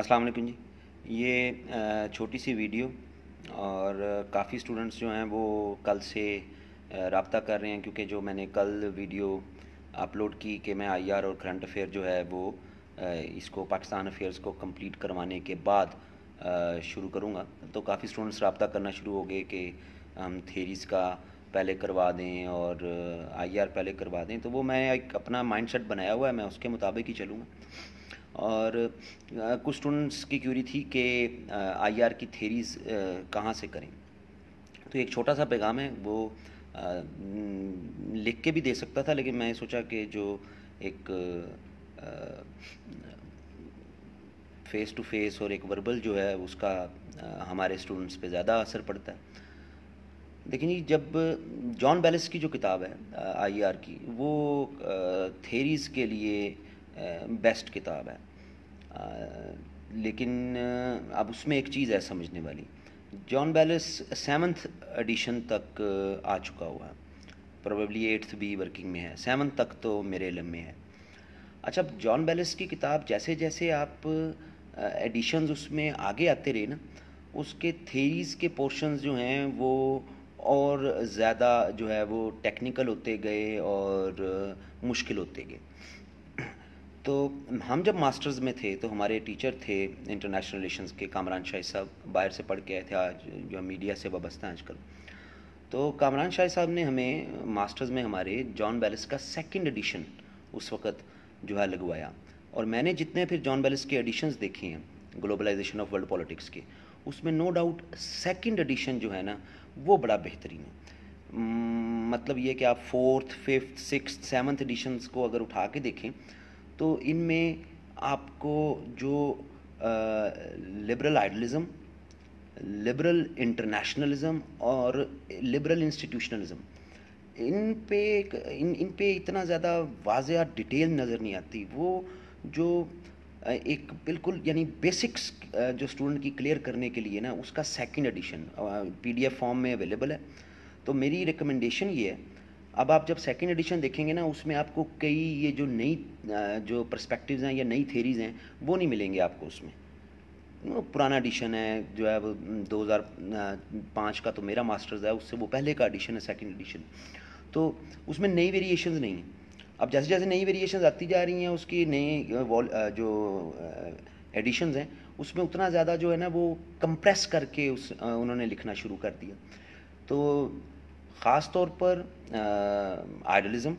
अस्सलाम वालेकुम जी ये छोटी सी वीडियो और काफ़ी स्टूडेंट्स जो हैं वो कल से रबता कर रहे हैं क्योंकि जो मैंने कल वीडियो अपलोड की कि मैं आईआर और करंट अफेयर जो है वो इसको पाकिस्तान अफेयर्स को कंप्लीट करवाने के बाद शुरू करूँगा तो काफ़ी स्टूडेंट्स रबता करना शुरू हो गए कि हम थेरीज़ का पहले करवा दें और आईआर पहले करवा दें तो वो मैं एक अपना माइंडसेट बनाया हुआ है मैं उसके मुताबिक ही चलूँगा और कुछ स्टूडेंट्स की क्यूरी थी कि आईआर की थेरीज कहाँ से करें तो एक छोटा सा पैगाम है वो लिख के भी दे सकता था लेकिन मैं सोचा कि जो एक फेस टू फेस और एक वर्बल जो है उसका हमारे स्टूडेंट्स पे ज़्यादा असर पड़ता है लेकिन जी जब जॉन बैलिस की जो किताब है आईआर की वो थेरीज़ के लिए बेस्ट किताब है लेकिन अब उसमें एक चीज़ है समझने वाली जॉन बैलिस सेवन्थ एडिशन तक आ चुका हुआ है प्रोबेबली एट्थ भी वर्किंग में है सेवन्थ तक तो मेरे इलम में है अच्छा जॉन बैलिस की किताब जैसे जैसे आप एडिशंस उसमें आगे आते रहे ना उसके थेरीज़ के पोर्शंस जो हैं वो और ज़्यादा जो है वो टेक्निकल होते गए और मुश्किल होते गए तो हम जब मास्टर्स में थे तो हमारे टीचर थे इंटरनेशनल रिलेशंस के कामरान शाही साहब बाहर से पढ़ के आए थे आज जो मीडिया से वाबस्ता हैं आजकल तो कामरान शाही साहब ने हमें मास्टर्स में हमारे जॉन बैलिस का सेकंड एडिशन उस वक्त जो है लगवाया और मैंने जितने फिर जॉन बैलिस के एडिशंस देखे हैं ग्लोबलाइजेशन ऑफ वर्ल्ड पॉलिटिक्स के उसमें नो डाउट सेकंड एडिशन जो है ना वो बड़ा बेहतरीन है मतलब ये कि आप fourth fifth six seventh editions को अगर उठा के देखें तो इनमें आपको जो लिबरल आइडलिज़म लिबरल इंटरनेशनलिज़म और लिबरल इंस्टीट्यूशनलिज्म इन पे इन इन पे इतना ज़्यादा वाज डिटेल नज़र नहीं आती वो जो एक बिल्कुल यानी बेसिक्स जो स्टूडेंट की क्लियर करने के लिए ना उसका सेकंड एडिशन पीडीएफ फॉर्म में अवेलेबल है तो मेरी रिकमेंडेशन ये है अब आप जब सेकेंड एडिशन देखेंगे ना उसमें आपको कई ये जो नई जो परस्पेक्टिव्स हैं या नई थेरीज हैं वो नहीं मिलेंगे आपको उसमें वो पुराना एडिशन है जो है वो पाँच का तो मेरा मास्टर्स है उससे वो पहले का एडिशन है सेकेंड एडिशन तो उसमें नई वेरिएशन नहीं हैं अब जैसे जैसे नई वेरिएशन आती जा रही हैं उसकी नई जो एडिशन हैं उसमें उतना ज़्यादा जो है ना वो कंप्रेस करके उस उन्होंने लिखना शुरू कर दिया तो ख़ास तौर पर आइडलिज़म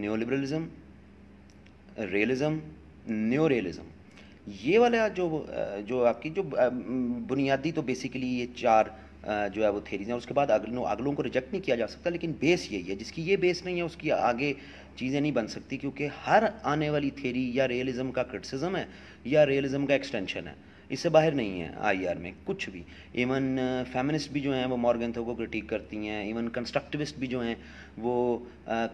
न्योलिबरलिज़म रियलिज़म न्यो रियलिज़म ये वाला जो जो आपकी जो बुनियादी तो बेसिकली ये चार जो है वो थेरीज हैं उसके बाद अगलों अगलों को रिजेक्ट नहीं किया जा सकता लेकिन बेस यही है जिसकी ये बेस नहीं है उसकी आगे चीज़ें नहीं बन सकती क्योंकि हर आने वाली थेरी या रियलिज़म का क्रिटिसिज्म है या रियलिज़म का एक्सटेंशन है इससे बाहर नहीं है आई में कुछ भी इवन फेमिनिस्ट uh, भी जो हैं वो मॉर्गन को क्रिटिक करती हैं इवन कंस्ट्रक्टिविस्ट भी जो हैं वो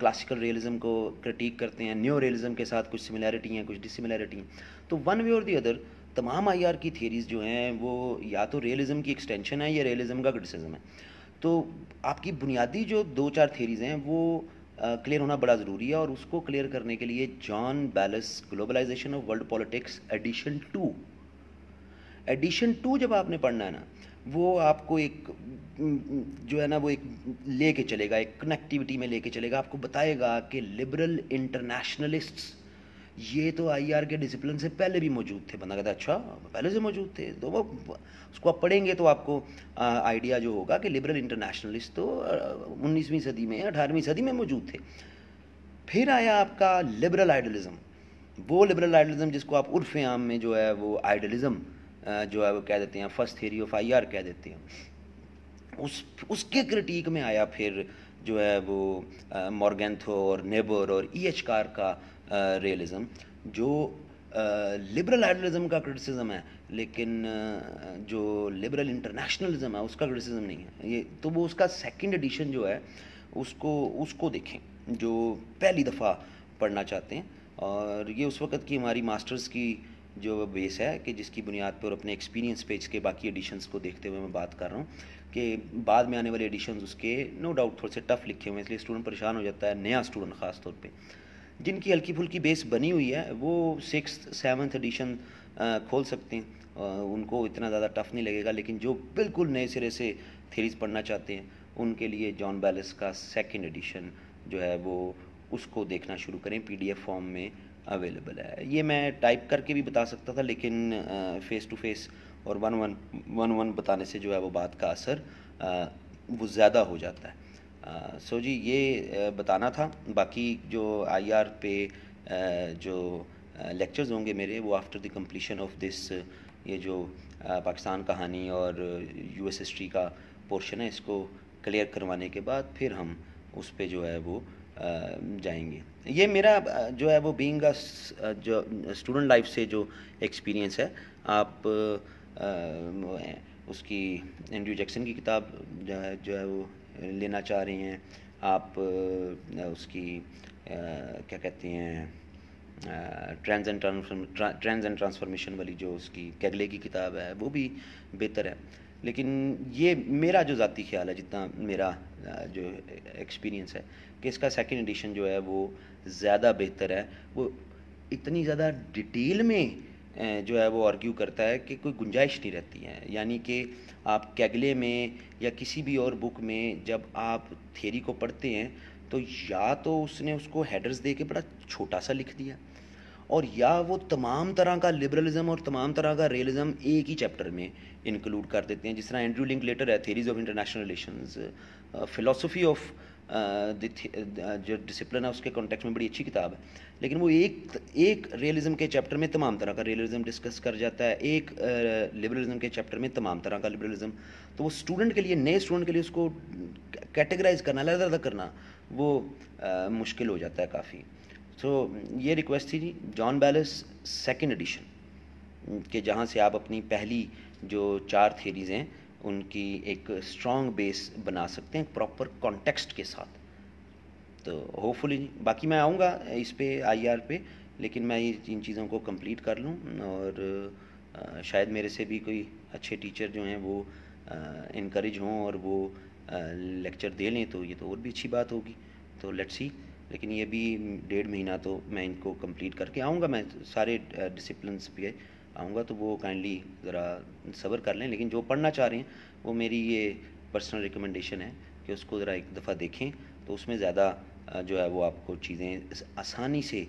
क्लासिकल uh, रियलिज्म को क्रिटिक करते हैं न्यू रियलिज्म के साथ कुछ सिमिलैरिटी हैं कुछ डिसिमिलैरिटी हैं तो वन वे और दी अदर तमाम आई की थियरीज़ जो हैं वो या तो रियलिज्म की एक्सटेंशन है या रियलिज्म का क्रिटिसिज्म है तो आपकी बुनियादी जो दो चार थियरीज़ हैं वो क्लियर uh, होना बड़ा ज़रूरी है और उसको क्लियर करने के लिए John Baylis globalization of world politics edition two edition two जब आपने पढ़ना है ना वो आपको एक जो है ना वो एक लेके चलेगा एक कनेक्टिविटी में लेके चलेगा आपको बताएगा कि लिबरल इंटरनेशनलिस्ट ये तो आई के डिसिप्लिन से पहले भी मौजूद थे बंदा कहता अच्छा पहले से मौजूद थे तो वो उसको आप पढ़ेंगे तो आपको आइडिया जो होगा कि लिबरल इंटरनेशनलिस्ट तो उन्नीसवीं सदी में अठारहवीं सदी में मौजूद थे फिर आया आपका लिबरल आइडलिज्म वो लिबरल आइडलिज्म जिसको आप उर्फ आम में जो है वो आइडलिज़म जो है वो कह देते हैं first theory of I R कह देते हैं उस उसके क्रिटिक में आया फिर जो है वो मॉर्गेंथो और नेबर और ई एच कार का रियलिज़म जो लिबरल आइडलिज़म का क्रिटिसिज्म है लेकिन जो लिबरल इंटरनेशनलिज्म है उसका क्रिटिसिज्म नहीं है ये तो वो उसका सेकंड एडिशन जो है उसको उसको देखें जो पहली दफ़ा पढ़ना चाहते हैं और ये उस वक्त की हमारी मास्टर्स की जो बेस है कि जिसकी बुनियाद पर अपने एक्सपीरियंस पेज के बाकी एडिशंस को देखते हुए मैं बात कर रहा हूँ कि बाद में आने वाले एडिशंस उसके नो डाउट थोड़े से टफ लिखे हुए हैं इसलिए स्टूडेंट परेशान हो जाता है नया स्टूडेंट ख़ास तौर पे जिनकी हल्की फुल्की बेस बनी हुई है वो सिक्स सेवन्थ एडिशन खोल सकते हैं उनको इतना ज़्यादा टफ नहीं लगेगा लेकिन जो बिल्कुल नए सिरे से थेरीज पढ़ना चाहते हैं उनके लिए जॉन बैलिस का सेकेंड एडिशन जो है वो उसको देखना शुरू करें पी फॉर्म में अवेलेबल है ये मैं टाइप करके भी बता सकता था लेकिन फेस टू फेस और वन वन वन वन बताने से जो है वो बात का असर वो ज़्यादा हो जाता है सो जी ये बताना था बाकी जो आईआर पे जो लेक्चर्स होंगे मेरे वो after the completion of this ये जो पाकिस्तान कहानी और यूएस हिस्ट्री का पोर्शन है इसको क्लियर करवाने के बाद फिर हम उस पर जो है वो जाएंगे ये मेरा जो है वो बीइंग जो स्टूडेंट लाइफ से जो एक्सपीरियंस है आप उसकी एंड्रू जैक्सन की किताब जो है जो है वो लेना चाह रहे हैं आप उसकी क्या कहते हैं trends and trends and transformation वाली जो उसकी कैगले की किताब है वो भी बेहतर है लेकिन ये मेरा जो ज़ाती ख्याल है जितना मेरा जो एक्सपीरियंस है कि इसका सेकेंड एडिशन जो है वो ज़्यादा बेहतर है वो इतनी ज़्यादा डिटेल में जो है वो आर्ग्यू करता है कि कोई गुंजाइश नहीं रहती है यानी कि आप कैगले में या किसी भी और बुक में जब आप थेरी को पढ़ते हैं तो या तो उसने उसको हेडर्स दे के बड़ा छोटा सा लिख दिया और या वो तमाम तरह का लिबरलिज्म और तमाम तरह का रियलिज्म एक ही चैप्टर में इंक्लूड कर देते हैं जिस तरह एंड्रू लिंक लेटर है theories of international relation philosophy of जो डिसिप्लिन है उसके कॉन्टेक्स्ट में बड़ी अच्छी किताब है लेकिन वो एक एक रियलिज्म के चैप्टर में तमाम तरह का रियलिज्म डिस्कस कर जाता है एक लिबरलिज्म के चैप्टर में तमाम तरह का लिबरलिज्म तो वो स्टूडेंट के लिए नए स्टूडेंट के लिए उसको कैटेगराइज करना अलग अलग करना वो आ, मुश्किल हो जाता है काफ़ी तो ये रिक्वेस्ट थी जी जॉन बैलस सेकेंड एडिशन के जहाँ से आप अपनी पहली जो चार थेरीज़ हैं उनकी एक स्ट्रॉन्ग बेस बना सकते हैं प्रॉपर कॉन्टेक्स्ट के साथ तो होपफुली बाकी मैं आऊँगा इस पर आई आर पे लेकिन मैं ये इन चीज़ों को कंप्लीट कर लूँ और आ, शायद मेरे से भी कोई अच्छे टीचर जो हैं वो इनक्रेज हों और वो लेक्चर दे लें तो ये तो और भी अच्छी बात होगी तो लेट्स सी लेकिन ये भी डेढ़ महीना तो मैं इनको कंप्लीट करके आऊँगा मैं सारे डिसिप्लिन पे आऊँगा तो वो काइंडली ज़रा सब्र कर लें लेकिन जो पढ़ना चाह रहे हैं वो मेरी ये पर्सनल रिकमेंडेशन है कि उसको ज़रा एक दफ़ा देखें तो उसमें ज़्यादा जो है वो आपको चीज़ें आसानी से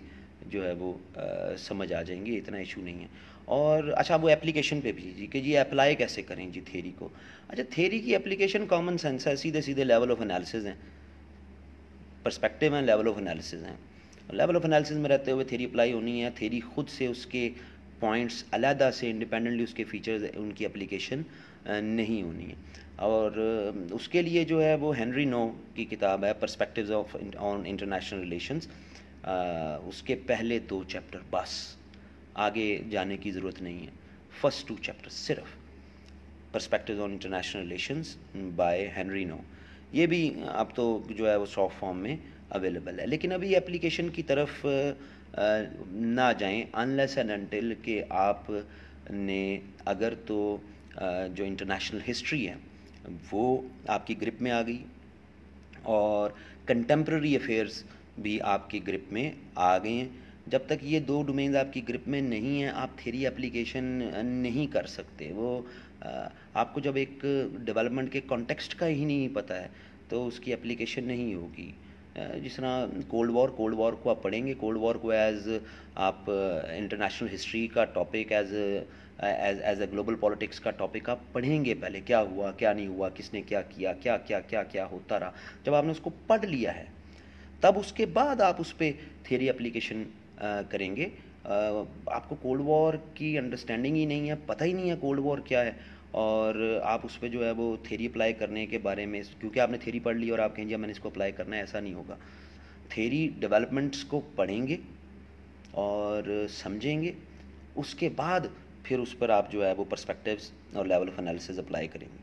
जो है वो आ, समझ आ जाएंगी इतना इशू नहीं है और अच्छा वो एप्लीकेशन पे भी जी कि जी अप्लाई कैसे करें जी थेरी को अच्छा थेरी की एप्लीकेशन कॉमन सेंस है सीधे सीधे लेवल ऑफ एनालिसिस हैं परस्पेक्टिव हैं लेवल ऑफ एनालिसिस हैं लेवल ऑफ एनालिसिस में रहते हुए थेरी अप्लाई होनी है थेरी खुद से उसके पॉइंट्स अलहदा से इंडिपेंडेंटली उसके फीचर्स उनकी एप्लीकेशन नहीं होनी है और उसके लिए जो है वो हेनरी नो की किताब है perspective of on international relations उसके पहले दो चैप्टर बस आगे जाने की ज़रूरत नहीं है फर्स्ट टू चैप्टर सिर्फ perspective on international relations by Henry Nau ये भी अब तो जो है वो सॉफ्ट फॉर्म में अवेलेबल है लेकिन अभी एप्लीकेशन की तरफ ना जाएं अनलेस एंड अनटिल कि ने अगर तो जो इंटरनेशनल हिस्ट्री है वो आपकी ग्रिप में आ गई और कंटेम्प्रेरी अफेयर्स भी आपकी ग्रिप में आ गए हैं जब तक ये दो डोमेन्स आपकी ग्रिप में नहीं है आप थेरी एप्लीकेशन नहीं कर सकते वो आपको जब एक डेवलपमेंट के कॉन्टेक्स्ट का ही नहीं पता है तो उसकी एप्लीकेशन नहीं होगी जिस तरह कोल्ड वॉर कोल्ड वॉर को आप पढ़ेंगे कोल्ड वॉर को एज आप इंटरनेशनल हिस्ट्री का topic as as as a global politics का टॉपिक आप पढ़ेंगे पहले क्या हुआ क्या नहीं हुआ किसने क्या किया क्या क्या क्या क्या होता रहा जब आपने उसको पढ़ लिया है तब उसके बाद आप उस पर थियरी अप्लीकेशन करेंगे आपको कोल्ड वॉर की अंडरस्टैंडिंग ही नहीं है पता ही नहीं है कोल्ड वॉर क्या है और आप उस पर जो है वो थेरी अप्लाई करने के बारे में क्योंकि आपने थेरी पढ़ ली और आप कहेंगे मैंने इसको अप्लाई करना है ऐसा नहीं होगा थेरी डेवलपमेंट्स को पढ़ेंगे और समझेंगे उसके बाद फिर उस पर आप जो है वो परस्पेक्टिवस और लेवल ऑफ एनालिसिस अप्लाई करेंगे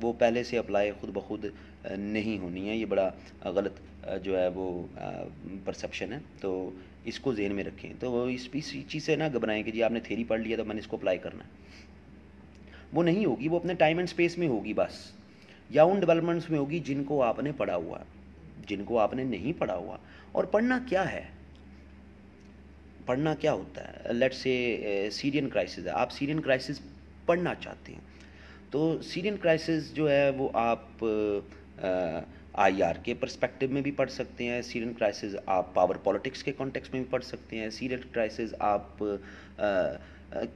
वो पहले से अप्लाई खुद ब खुद नहीं होनी है ये बड़ा गलत जो है वो परसेप्शन है तो इसको जहन में रखें तो इस इस चीज़ से ना घबराएं कि जी आपने थेरी पढ़ लिया तो मैंने इसको अप्लाई करना है वो नहीं होगी वो अपने टाइम एंड स्पेस में होगी बस या उन डेवलपमेंट्स में होगी जिनको आपने पढ़ा हुआ जिनको आपने नहीं पढ़ा हुआ और पढ़ना क्या है पढ़ना क्या होता है लेट से सीरियन क्राइसिस है आप सीरियन क्राइसिस पढ़ना चाहते हैं तो सीरियन क्राइसिस जो है वो आप आई आर के परस्पेक्टिव में भी पढ़ सकते हैं सीरियन क्राइसिस आप पावर पॉलिटिक्स के कॉन्टेक्स्ट में भी पढ़ सकते हैं सीरियन क्राइसिस आप आ,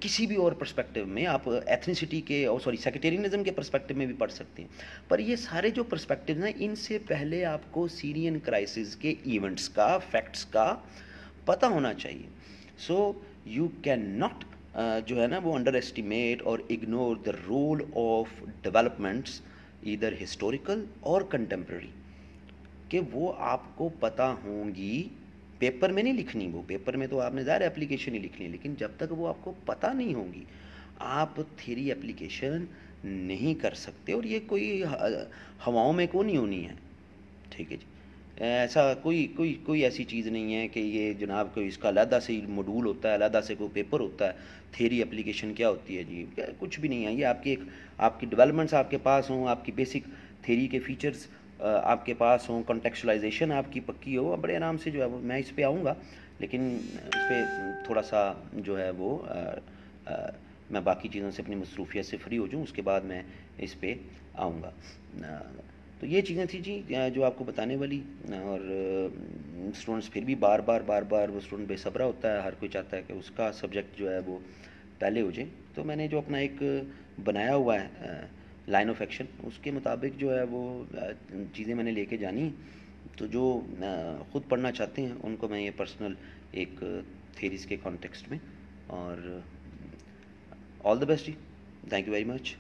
किसी भी और पर्सपेक्टिव में आप एथनिसिटी के और सॉरी सेक्रेटेरियनिज्म के पर्सपेक्टिव में भी पढ़ सकते हैं पर ये सारे जो पर्सपेक्टिव हैं इनसे पहले आपको सीरियन क्राइसिस के इवेंट्स का फैक्ट्स का पता होना चाहिए सो यू कैन नॉट जो है ना वो अंडर एस्टिमेट और ignore the role of developments इधर हिस्टोरिकल और कंटेम्प्रेरी कि वो आपको पता होंगी पेपर में नहीं लिखनी वो पेपर में तो आपने ज़्यादा एप्लीकेशन ही लिखनी है लेकिन जब तक वो आपको पता नहीं होगी आप थेरी एप्लीकेशन नहीं कर सकते और ये कोई हवाओं में को नहीं होनी है ठीक है जी ऐसा कोई कोई कोई ऐसी चीज़ नहीं है कि ये जनाब कोई इसका अलहदा से मॉड्यूल होता है अलहदा से कोई पेपर होता है थेरी एप्लीकेशन क्या होती है जी कुछ भी नहीं है ये आपकी एक आपकी डेवलपमेंट्स आपके पास हों आपकी बेसिक थेरी के फीचर्स आपके पास हों कंटेक्चुलाइजेशन आपकी पक्की हो बड़े आराम से जो है वो मैं इस पर आऊँगा लेकिन इस पर थोड़ा सा जो है वो आ, आ, मैं बाकी चीज़ों से अपनी मसरूफियत से फ्री हो जाऊँ उसके बाद मैं इस पर आऊँगा तो ये चीज़ें थी जी जो आपको बताने वाली और स्टूडेंट्स फिर भी बार बार बार बार वो स्टूडेंट बेसब्रा होता है हर कोई चाहता है कि उसका सब्जेक्ट जो है वो पहले हो जाए तो मैंने जो अपना एक बनाया हुआ है लाइन ऑफ एक्शन उसके मुताबिक जो है वो चीज़ें मैंने लेके जानी तो जो ख़ुद पढ़ना चाहते हैं उनको मैं ये पर्सनल एक थेरीज के कॉन्टेक्स्ट में और ऑल द बेस्ट जी थैंक यू वेरी मच